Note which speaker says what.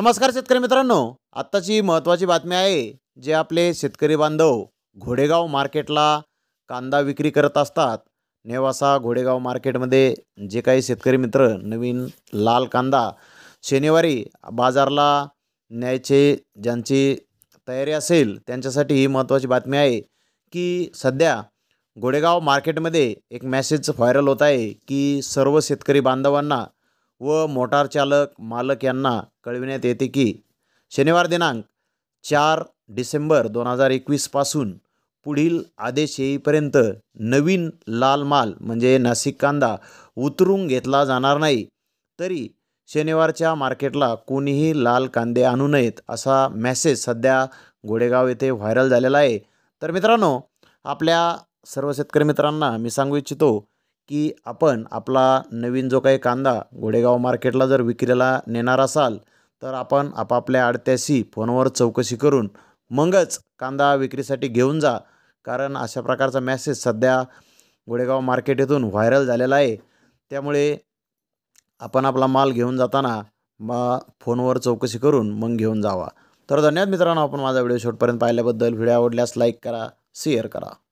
Speaker 1: नमस्कार शेतकरी मित्रांनो आत्ताची महत्त्वाची बातमी आहे जे आपले शेतकरी बांधव घोडेगाव मार्केटला कांदा विक्री करत असतात नेवासा घोडेगाव मार्केटमध्ये जे काही शेतकरी मित्र नवीन लाल कांदा शनिवारी बाजारला न्यायचे ज्यांची तयारी असेल त्यांच्यासाठी ही महत्त्वाची बातमी आहे की सध्या घोडेगाव मार्केटमध्ये एक मॅसेज व्हायरल होत आहे की सर्व शेतकरी बांधवांना व मोटार चालक मालक यांना कळविण्यात येते की शनिवार दिनांक चार डिसेंबर दोन हजार एकवीसपासून पुढील आदेश येईपर्यंत नवीन लाल माल म्हणजे नाशिक कांदा उतरून घेतला जाणार नाही तरी शनिवारच्या मार्केटला कोणीही लाल कांदे आणू नयेत असा मेसेज सध्या गोडेगाव येथे व्हायरल झालेला आहे तर मित्रांनो आपल्या सर्व शेतकरी मित्रांना मी सांगू इच्छितो की आपण आपला नवीन जो काही कांदा घोडेगाव मार्केटला जर विक्रीला नेणार असाल तर आपण आपापल्या आडत्याशी फोनवर चौकशी करून मगच कांदा विक्रीसाठी घेऊन जा कारण अशा प्रकारचा मेसेज सध्या गोडेगाव मार्केट येथून व्हायरल झालेला आहे त्यामुळे आपण आपला माल घेऊन जाताना मा फोनवर चौकशी करून मग घेऊन जावा तर धन्यवाद मित्रांनो आपण माझा व्हिडिओ शेवटपर्यंत पाहिल्याबद्दल व्हिडिओ आवडल्यास लाईक करा शेअर करा